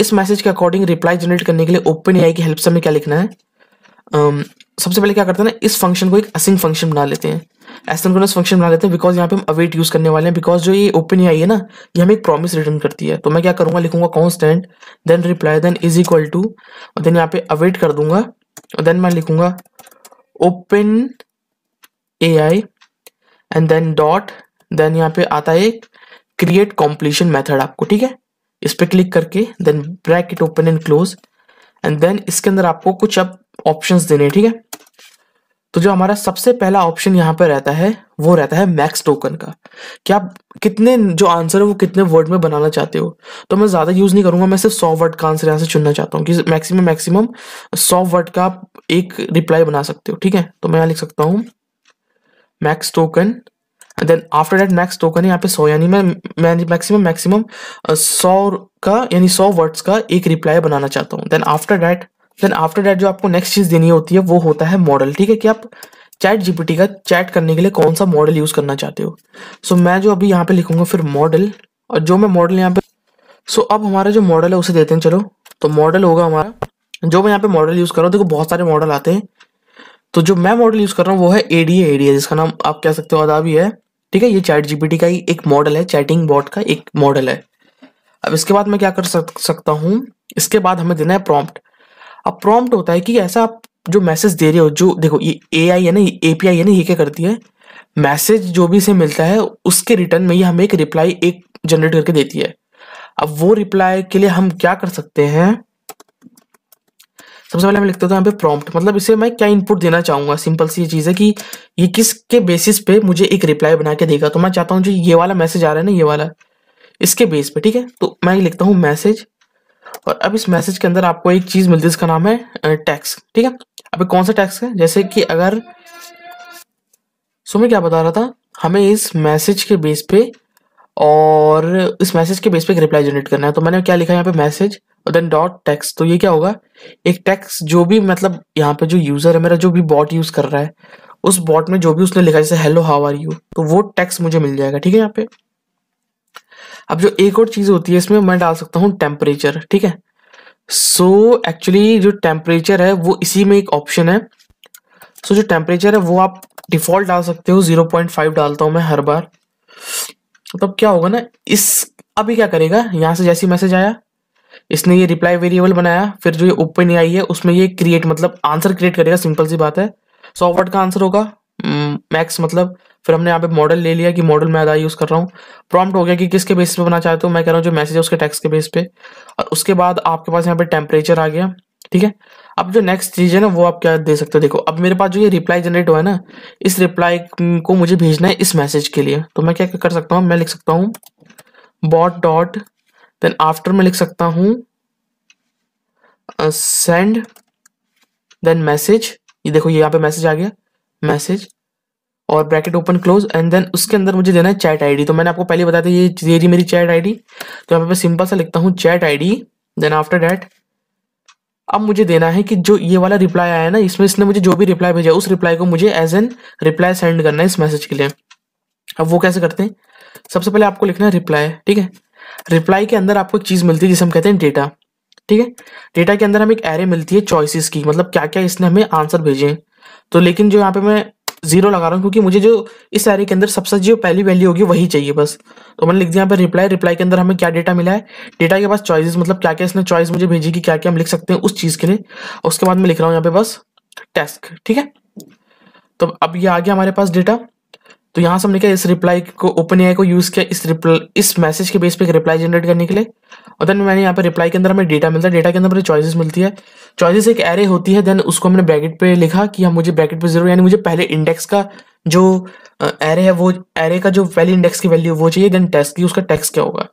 इस मैसेज के अकॉर्डिंग रिप्लाई जनरेट करने के लिए ओपन ए की हेल्प से हमें क्या लिखना है um, सबसे पहले क्या करते हैं ना इस फंक्शन को एक असिंग फंक्शन बना लेते हैं एसिंक्रोनस फंक्शन बना लेते हैं बिकॉज यहाँ पे हम अवेट यूज करने वाले हैं बिकॉज जो ये ओपन आई है ना ये हमें एक प्रॉमिस रिटर्न करती है तो मैं क्या करूंगा लिखूंगा constant then reply then is equal to और देन यहाँ पे अवेट कर दूंगा और देन मैं लिखूंगा open A I and then dot then यहाँ पे आता है क्रिएट कॉम्प्लीशन मैथड आपको ठीक है इस पर क्लिक करके then bracket open and close and then इसके अंदर आपको कुछ अब ऑप्शंस देने ठीक है तो जो हमारा सबसे पहला ऑप्शन यहाँ पे रहता है वो रहता है मैक्स टोकन का क्या आप कितने जो आंसर है वो कितने वर्ड में बनाना चाहते हो तो मैं ज़्यादा यूज़ नहीं करूंगा मैं सिर्फ सौ वर्ड का आंसर यहाँ से चुनना चाहता हूँ कि मैक्सिमम मैक्सिमम सौ वर्ड का आप एक रिप्लाई बना सकते हो ठीक है तो मैं यहाँ लिख सकता हूँ max token then after that max token यहाँ पे सौ यानी मैं मैं मैक्सिमम मैक्सिमम सौ का यानी सौ वर्ड्स का एक रिप्लाई बनाना चाहता हूँ then after that then after that जो आपको नेक्स्ट चीज देनी होती है वो होता है मॉडल ठीक है कि आप चैट जीपीटी का चैट करने के लिए कौन सा मॉडल यूज करना चाहते हो सो so, मैं जो अभी यहाँ पे लिखूंगा फिर मॉडल और जो मैं मॉडल यहाँ पे सो so, अब हमारा जो मॉडल है उसे देते हैं चलो तो मॉडल होगा हमारा जो मैं यहाँ पे मॉडल यूज कर रहा हूँ देखो बहुत सारे मॉडल आते हैं तो जो मैं मॉडल यूज कर रहा हूँ वो है एडीए एडीए जिसका नाम आप कह सकते हो भी है ठीक है ये चैट जीपीटी का ही एक मॉडल है चैटिंग बॉट का एक मॉडल है अब इसके बाद मैं क्या कर सक, सकता हूँ इसके बाद हमें देना है प्रॉम्प्ट अब प्रॉम्प्ट होता है कि ऐसा आप जो मैसेज दे रहे हो जो देखो ये ए है ना ए है ना ये क्या करती है मैसेज जो भी इसे मिलता है उसके रिटर्न में ये हमें एक रिप्लाई एक जनरेट करके देती है अब वो रिप्लाई के लिए हम क्या कर सकते हैं सबसे पहले हम लिखता हैं तो यहाँ पे प्रॉम्प्ट मतलब इसे मैं क्या इनपुट देना चाहूंगा सिंपल सी ये चीज़ है कि ये किसके बेसिस पे मुझे एक रिप्लाई बना के देगा तो मैं चाहता हूँ जो ये वाला मैसेज आ रहा है ना ये वाला इसके बेस पे ठीक है तो मैं लिखता हूँ मैसेज और अब इस मैसेज के अंदर आपको एक चीज मिलती है जिसका नाम है टैक्स ठीक है अब कौन सा टैक्स है जैसे कि अगर सुमे क्या बता रहा था हमें इस मैसेज के बेस पे और इस मैसेज के बेस पे एक रिप्लाई जनरेट करना है तो मैंने क्या लिखा है यहाँ पे मैसेज और देन डॉट टैक्स तो ये क्या होगा एक टैक्स जो भी मतलब यहाँ पे जो यूजर है मेरा जो भी बॉट यूज कर रहा है उस बॉट में जो भी उसने लिखा जैसे हेलो हाउ आर यू तो वो टैक्स मुझे मिल जाएगा ठीक है यहाँ पे अब जो एक और चीज होती है इसमें मैं डाल सकता हूँ टेम्परेचर ठीक है सो so, एक्चुअली जो टेम्परेचर है वो इसी में एक ऑप्शन है सो so, जो टेम्परेचर है वो आप डिफॉल्ट डाल सकते हो जीरो पॉइंट फाइव डालता हूँ मैं हर बार तब तो क्या होगा ना इस अभी क्या करेगा यहाँ से जैसी मैसेज आया इसने ये रिप्लाई वेरिएबल बनाया फिर जो ये ओपन आई है उसमें ये क्रिएट मतलब आंसर क्रिएट करेगा सिंपल सी बात है सॉफ्टवर्ड वर्ड का आंसर होगा मैक्स hmm, मतलब फिर हमने यहाँ पे मॉडल ले लिया कि मॉडल मैं अदा यूज़ कर रहा हूँ प्रॉम्प्ट हो गया कि किसके बेस पे बना चाहते हो तो मैं कह रहा हूँ जो मैसेज है उसके टैक्स के बेस पे और उसके बाद आपके पास यहाँ पे टेम्परेचर आ गया ठीक है अब जो नेक्स्ट चीज़ है ना वो आप क्या दे सकते हो देखो अब मेरे पास जो ये रिप्लाई जनरेट हुआ है ना इस रिप्लाई को मुझे भेजना है इस मैसेज के लिए तो मैं क्या कर सकता हूँ मैं लिख सकता हूँ बॉट डॉट देन आफ्टर मैं लिख सकता हूँ सेंड देन मैसेज ये देखो ये यहाँ पे मैसेज आ गया मैसेज और bracket open close and then उसके अंदर मुझे देना है चैट आईडी तो मैंने आपको पहले बताया था ये ये जी मेरी चैट आईडी तो यहाँ पे मैं सिंपल सा लिखता हूँ chat ID then after that अब मुझे देना है कि जो ये वाला रिप्लाई आया ना इसमें इसने मुझे जो भी रिप्लाई भेजा उस रिप्लाई को मुझे एज एन रिप्लाई सेंड करना है इस मैसेज के लिए अब वो कैसे करते हैं सबसे पहले आपको लिखना है रिप्लाई ठीक है रिप्लाई के अंदर आपको एक चीज़ मिलती है जिसे हम कहते हैं डेटा ठीक है डेटा के अंदर हमें एक एरे मिलती है चॉइसिस की मतलब क्या क्या इसने हमें आंसर भेजे हैं तो लेकिन जो यहाँ पे मैं जीरो लगा रहा हूँ क्योंकि मुझे जो इस एरे के अंदर सबसे जो पहली वैल्यू होगी वही चाहिए बस तो मैंने लिख दिया यहाँ पर रिप्लाई रिप्लाई के अंदर हमें क्या डेटा मिला है डेटा के पास चॉइसेस मतलब क्या क्या इसने चॉइस मुझे भेजी कि क्या क्या हम लिख सकते हैं उस चीज़ के लिए उसके बाद मैं लिख रहा हूँ यहाँ पे बस टेस्क ठीक है तो अब ये आ गया हमारे पास डेटा तो यहाँ से हमने क्या इस रिप्लाई को ओपन ए को यूज़ किया इस रिप्लाई इस मैसेज के बेस पे एक रिप्लाई जनरेट करने के लिए और देन मैंने यहाँ पे रिप्लाई के अंदर हमें डेटा मिलता है डेटा के अंदर हमें चॉइसेस मिलती है चॉइसेस एक एरे होती है देन उसको हमने ब्रैकेट पे लिखा कि हम हाँ, मुझे ब्रैकेट पे जीरो यानी मुझे पहले इंडेक्स का जो एरे है वो एरे का जो पहले इंडेक्स की वैल्यू वो चाहिए देन टेस्ट की उसका टेक्स क्या होगा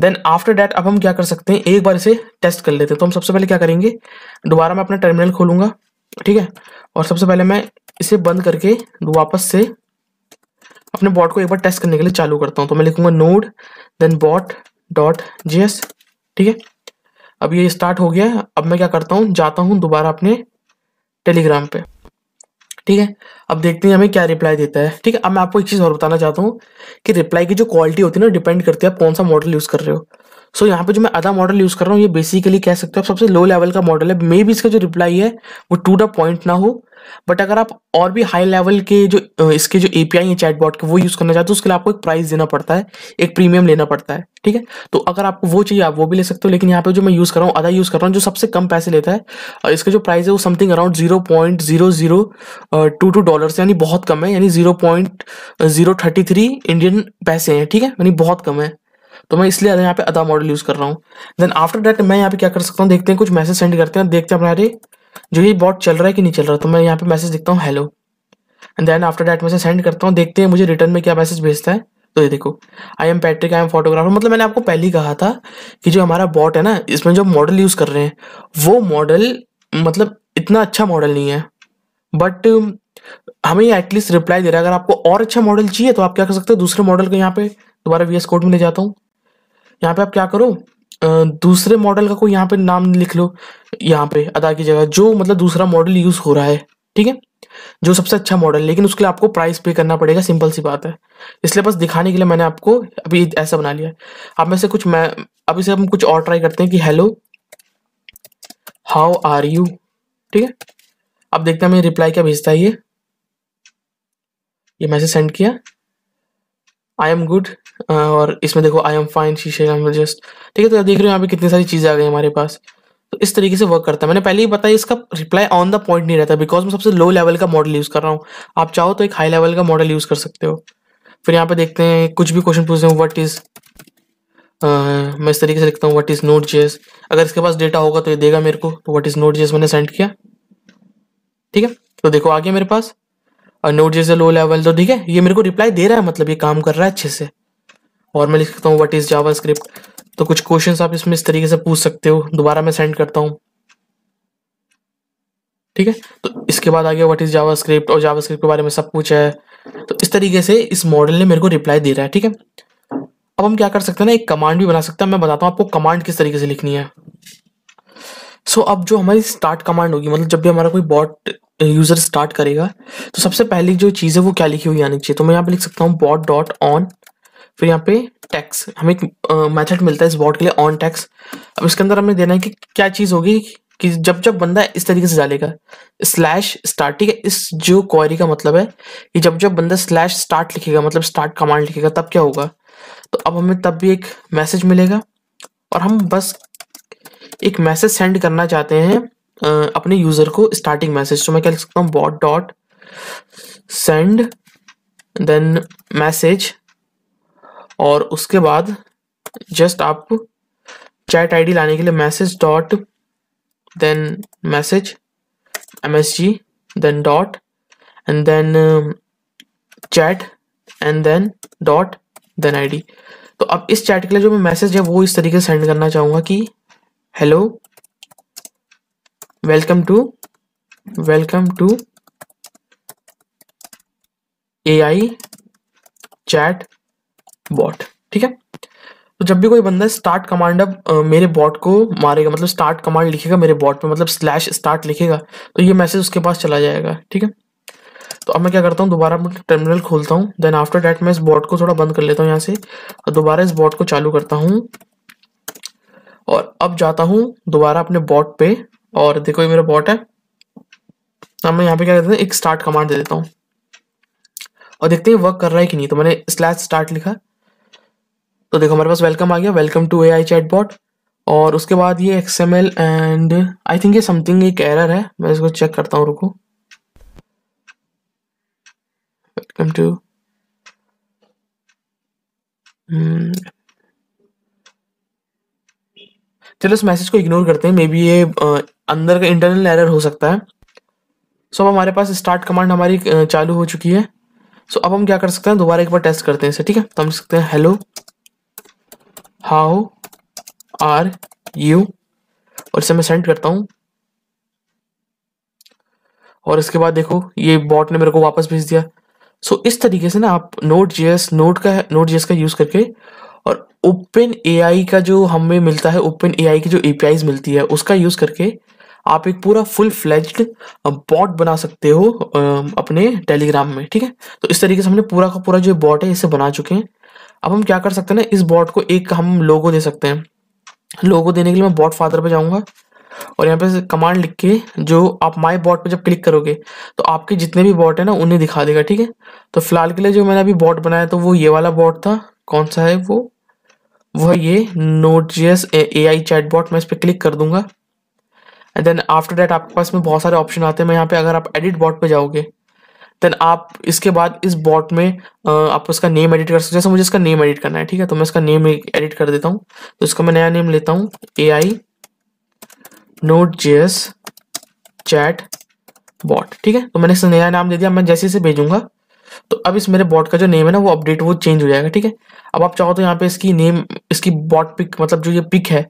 देन आफ्टर डैट अब हम क्या कर सकते हैं एक बार इसे टेस्ट कर लेते हैं तो हम सबसे पहले क्या करेंगे दोबारा मैं अपना टर्मिनल खोलूंगा ठीक है और सबसे पहले मैं इसे बंद करके वापस से अपने बॉट को एक बार टेस्ट करने के लिए चालू करता हूँ तो मैं लिखूंगा node then bot dot G ठीक है अब ये स्टार्ट हो गया है अब मैं क्या करता हूँ जाता हूँ दोबारा अपने टेलीग्राम पे ठीक है अब देखते हैं हमें क्या रिप्लाई देता है ठीक है अब मैं आपको एक चीज़ और बताना चाहता हूँ कि रिप्लाई की जो क्वालिटी होती है ना डिपेंड करती है आप कौन सा मॉडल यूज़ कर रहे हो सो so, यहाँ पे जो मैं अदा मॉडल यूज़ कर रहा हूँ ये बेसिकली कह सकते हो आप सबसे लो लेवल का मॉडल है मे भी इसका जो रिप्लाई है वो टू द पॉइंट ना हो बट अगर आप और भी हाई लेवल के जो इसके जो एपीआई है चैटबॉट के वो यूज़ करना चाहते हो उसके लिए आपको एक प्राइस देना पड़ता है एक प्रीमियम लेना पड़ता है ठीक है तो अगर आपको वो चाहिए आप वो भी ले सकते हो लेकिन यहाँ पे जो मैं यूज़ कर रहा हूँ आधा यूज़ कर रहा हूँ जो सबसे कम पैसे लेता है और इसका जो प्राइस है वो something around zero point zero zero two two dollar यानी बहुत कम है यानी zero point zero thirty three Indian पैसे हैं ठीक है यानी बहुत कम है तो मैं इसलिए यहाँ पे अदा मॉडल यूज़ कर रहा हूँ देन आफ्टर डैट मैं यहाँ पे क्या कर सकता हूँ देखते हैं कुछ मैसेज सेंड करते हैं देखते हैं अपने जो ये बॉट चल रहा है कि नहीं चल रहा तो मैं यहाँ पे मैसेज लिखता हूँ hello and then after that message send करता हूँ देखते हैं मुझे रिटर्न में क्या मैसेज भेजता है तो ये देखो I am Patrick I am photographer मतलब मैंने आपको पहले ही कहा था कि जो हमारा बॉट है ना इसमें जो मॉडल यूज़ कर रहे हैं वो मॉडल मतलब इतना अच्छा मॉडल नहीं है बट um, हमें एटलीस्ट रिप्लाई दे रहा है अगर आपको और अच्छा मॉडल चाहिए तो आप क्या कर सकते हो दूसरे मॉडल को यहाँ पे दोबारा वी एस कोड में ले जाता हूँ यहाँ पे आप क्या करो दूसरे मॉडल का कोई यहाँ पे नाम लिख लो यहाँ पे अदा की जगह जो मतलब दूसरा मॉडल यूज हो रहा है ठीक है जो सबसे अच्छा मॉडल लेकिन उसके लिए आपको प्राइस पे करना पड़ेगा सिंपल सी बात है इसलिए बस दिखाने के लिए मैंने आपको अभी ऐसा बना लिया आप में से कुछ मैं अभी से हम कुछ और ट्राई करते हैं कि हेलो हाउ आर यू ठीक है अब देखते हैं मैं रिप्लाई क्या भेजता है ये ये मैसेज सेंड किया आई एम गुड और इसमें देखो आई एम फाइन शीशे शी जस्ट ठीक है तो देख रहे हो यहाँ पे कितनी सारी चीज़ें आ गई हमारे पास तो इस तरीके से वर्क करता है मैंने पहले ही बताया इसका रिप्लाई ऑन द पॉइंट नहीं रहता बिकॉज मैं सबसे लो लेवल का मॉडल यूज़ कर रहा हूँ आप चाहो तो एक हाई लेवल का मॉडल यूज़ कर सकते हो फिर यहाँ पे देखते हैं कुछ भी क्वेश्चन पूछते हैं व्हाट इज़ मैं इस तरीके से लिखता हूँ व्हाट इज़ नोट जेस अगर इसके पास डेटा होगा तो ये देगा मेरे को तो व्हाट इज़ नोट जेस मैंने सेंड किया ठीक है तो देखो आ गया मेरे पास और नोट जेस लो लेवल तो ठीक है ये मेरे को रिप्लाई दे रहा है मतलब ये काम कर रहा है अच्छे से और मैं लिख सकता हूँ वट इज़ जावा स्क्रिप्ट तो कुछ क्वेश्चन आप इसमें इस तरीके से पूछ सकते हो दोबारा मैं सेंड करता हूँ ठीक है तो इसके बाद आ गया वट इज जावा स्क्रिप्ट और जावा स्क्रिप्ट के बारे में सब पूछा है तो इस तरीके से इस मॉडल ने मेरे को रिप्लाई दे रहा है ठीक है अब हम क्या कर सकते हैं ना एक कमांड भी बना सकते हैं मैं बताता हूँ आपको कमांड किस तरीके से लिखनी है सो so, अब जो हमारी स्टार्ट कमांड होगी मतलब जब भी हमारा कोई बॉट यूजर स्टार्ट करेगा तो सबसे पहली जो चीज़ है वो क्या लिखी हुई आनी चाहिए तो मैं यहाँ पे लिख सकता हूँ बॉट डॉट ऑन फिर यहाँ पे टैक्स हमें एक मैथड मिलता है इस बॉट के लिए ऑन टैक्स अब इसके अंदर हमें देना है कि क्या चीज़ होगी कि जब जब बंदा इस तरीके से डालेगा स्लैश स्टार्ट ठीक है इस जो क्वारी का मतलब है कि जब जब बंदा स्लैश स्टार्ट लिखेगा मतलब स्टार्ट कमांड लिखेगा तब क्या होगा तो अब हमें तब भी एक मैसेज मिलेगा और हम बस एक मैसेज सेंड करना चाहते हैं अपने यूजर को स्टार्टिंग मैसेज तो मैं क्या लिख सकता हूँ bot dot send then message और उसके बाद जस्ट आप चैट आईडी लाने के लिए message dot then message M S G then dot and then chat and then dot then ID तो अब इस चैट के लिए जो मैं मैसेज है वो इस तरीके से सेंड करना चाहूँगा कि hello welcome to welcome to A I chat bot ठीक है तो जब भी कोई बंदा स्टार्ट कमांड अब मेरे बॉट को मारेगा मतलब स्टार्ट कमांड लिखेगा मेरे बॉट पे मतलब स्लैश स्टार्ट लिखेगा तो ये मैसेज उसके पास चला जाएगा ठीक है तो अब मैं क्या करता हूँ दोबारा टर्मिनल खोलता हूँ देन आफ्टर डैट मैं इस बॉट को थोड़ा बंद कर लेता हूँ यहाँ से और दोबारा इस बॉट को चालू करता हूँ और अब जाता हूँ दोबारा अपने बॉट पे और देखो ये मेरा बॉट है अब मैं यहाँ पे क्या करता हूँ एक स्टार्ट कमांड दे देता हूँ और देखते हैं वर्क कर रहा है कि नहीं तो मैंने स्लैश स्टार्ट लिखा तो देखो हमारे पास वेलकम आ गया welcome to A I bot और उसके बाद ये X M L and I think ये समथिंग एक एरर है मैं इसको चेक करता हूँ रुको वेलकम हम्म। टू चलो इस मैसेज को इग्नोर करते हैं मे बी ये आ, अंदर का इंटरनल एरर हो सकता है सो so, अब हमारे पास स्टार्ट कमांड हमारी चालू हो चुकी है सो so, अब हम क्या कर सकते हैं दोबारा एक बार टेस्ट करते हैं इसे ठीक है तो हम सकते हैं हेलो हाउ आर यू और इसे मैं सेंड करता हूं और इसके बाद देखो ये बॉट ने मेरे को वापस भेज दिया सो so, इस तरीके से ना आप नोट एस नोट का नोट जी का यूज़ करके और ओपन ए का जो हमें मिलता है ओपन ए की जो ए मिलती है उसका यूज़ करके आप एक पूरा फुल फ्लेज्ड बॉट बना सकते हो अपने टेलीग्राम में ठीक है तो इस तरीके से हमने पूरा का पूरा जो बॉट है इसे बना चुके हैं अब हम क्या कर सकते हैं ना इस बॉट को एक हम लोगो दे सकते हैं लोगो देने के लिए मैं बॉट फादर पे जाऊंगा और यहाँ पे कमांड लिख के जो आप माई बॉट पे जब क्लिक करोगे तो आपके जितने भी बॉट है ना उन्हें दिखा देगा ठीक है तो फिलहाल के लिए जो मैंने अभी बॉट बनाया तो वो ये वाला बॉट था कौन सा है वो वो है ये node ji S A I chat bot मैं इस पर क्लिक कर दूंगा एंड देन आफ्टर डैट आपके पास में बहुत सारे ऑप्शन आते हैं मैं यहाँ पे अगर आप एडिट बॉट पे जाओगे देन आप इसके बाद इस बॉट में आप उसका नेम एडिट कर सकते जैसे मुझे इसका नेम एडिट करना है ठीक है तो मैं इसका नेम एडिट कर देता हूँ तो इसका मैं नया नेम लेता हूँ A I node J S chat bot ठीक है तो मैंने इसका नया नाम दे दिया मैं जैसे इसे भेजूंगा तो अब इस मेरे बॉट का जो नेम है ना वो अपडेट वो चेंज हो जाएगा ठीक है अब आप चाहो तो यहाँ पे इसकी नेम इसकी बॉट पिक मतलब जो ये पिक है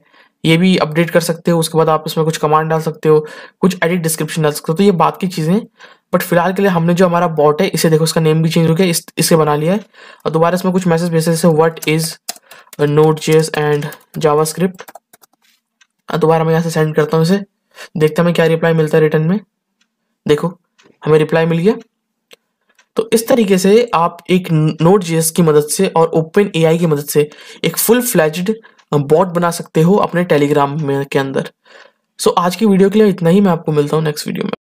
ये भी अपडेट कर सकते हो उसके बाद आप इसमें कुछ कमांड डाल सकते हो कुछ एडिट डिस्क्रिप्शन डाल सकते हो तो ये बात की चीज़ें बट फिलहाल के लिए हमने जो हमारा बॉट है इसे देखो इसका नेम भी चेंज हो गया इस इसे बना लिया है और दोबारा इसमें कुछ मैसेज भेज जैसे what is node JS and JavaScript दोबारा मैं यहाँ से सेंड करता हूँ इसे देखता हमें क्या रिप्लाई मिलता है रिटर्न में देखो हमें रिप्लाई मिल गया तो इस तरीके से आप एक नोट जीएस की मदद से और ओपन एआई की मदद से एक फुल फ्लैज्ड बॉट बना सकते हो अपने टेलीग्राम में के अंदर सो so, आज की वीडियो के लिए इतना ही मैं आपको मिलता हूँ नेक्स्ट वीडियो में